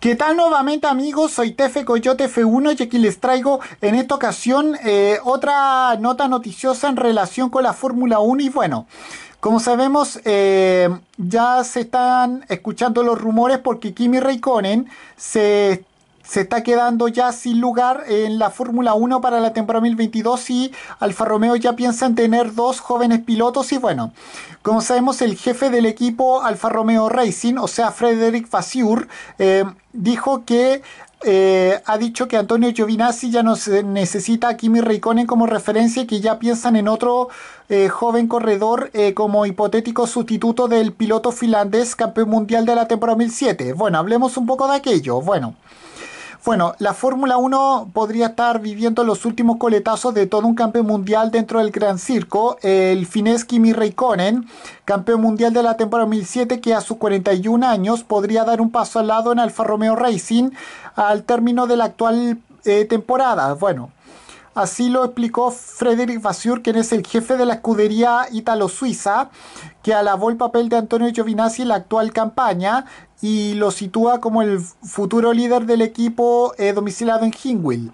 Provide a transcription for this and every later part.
¿Qué tal nuevamente amigos? Soy Tefe Coyote F1 y aquí les traigo en esta ocasión eh, otra nota noticiosa en relación con la Fórmula 1 y bueno, como sabemos eh, ya se están escuchando los rumores porque Kimi Raikkonen se se está quedando ya sin lugar en la Fórmula 1 para la temporada 2022 y Alfa Romeo ya piensa en tener dos jóvenes pilotos y bueno, como sabemos el jefe del equipo Alfa Romeo Racing, o sea Frederick Vasseur, eh, dijo que eh, ha dicho que Antonio Giovinazzi ya no necesita a Kimi Raikkonen como referencia y que ya piensan en otro eh, joven corredor como hipotético sustituto del piloto finlandés campeón mundial de la temporada 2007. Bueno, hablemos un poco de aquello. Bueno. Bueno, la Fórmula 1 podría estar viviendo los últimos coletazos de todo un campeón mundial dentro del gran circo. El finés Kimi Raikkonen, campeón mundial de la temporada 2007, que a sus 41 años podría dar un paso al lado en Alfa Romeo Racing al término de la actual eh, temporada. Bueno, Así lo explicó Frederick Vasseur, quien es el jefe de la escudería italo-suiza, que alabó el papel de Antonio Giovinazzi en la actual campaña y lo sitúa como el futuro líder del equipo eh, domiciliado en Hingwil.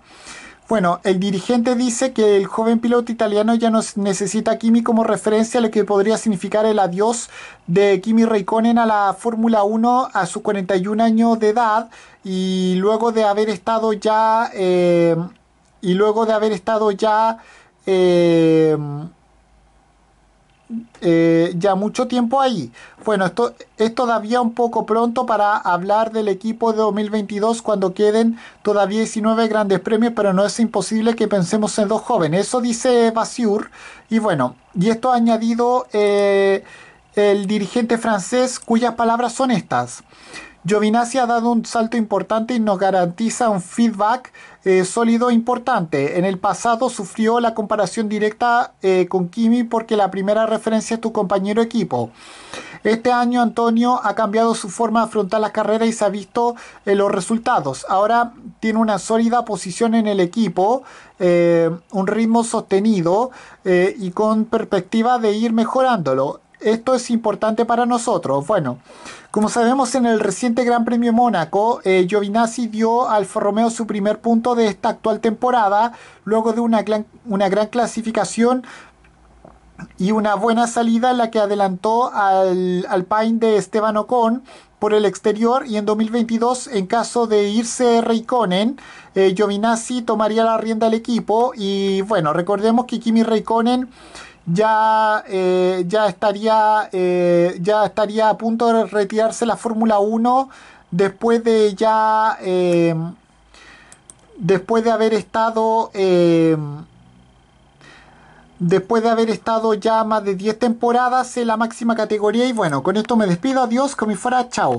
Bueno, el dirigente dice que el joven piloto italiano ya nos necesita a Kimi como referencia a lo que podría significar el adiós de Kimi Raikkonen a la Fórmula 1 a su 41 años de edad y luego de haber estado ya eh, y luego de haber estado ya, eh, eh, ya mucho tiempo ahí. Bueno, esto es todavía un poco pronto para hablar del equipo de 2022 cuando queden todavía 19 grandes premios, pero no es imposible que pensemos en dos jóvenes. Eso dice Basiur. Y bueno, y esto ha añadido eh, el dirigente francés cuyas palabras son estas. Giovinazzi ha dado un salto importante y nos garantiza un feedback eh, sólido e importante. En el pasado sufrió la comparación directa eh, con Kimi porque la primera referencia es tu compañero equipo. Este año Antonio ha cambiado su forma de afrontar las carreras y se ha visto en eh, los resultados. Ahora tiene una sólida posición en el equipo, un ritmo sostenido y con perspectiva de ir mejorándolo esto es importante para nosotros. Bueno, como sabemos en el reciente Gran Premio Mónaco, eh, Giovinazzi dio al Forromeo Romeo su primer punto de esta actual temporada, luego de una gran, clasificación y una buena salida la que adelantó al Alpine de Esteban Ocon por el exterior y en 2022 en caso de irse Reikonen... Eh, Giovinazzi tomaría la rienda del equipo y bueno, recordemos que Kimi Reikonen ya, eh, ya, estaría, eh, ya estaría a punto de retirarse la Fórmula 1 después de ya... Eh, después de haber estado... Después de haber estado ya más de 10 temporadas en la máxima categoría y bueno, con esto me despido, adiós, con mi fuera, chao.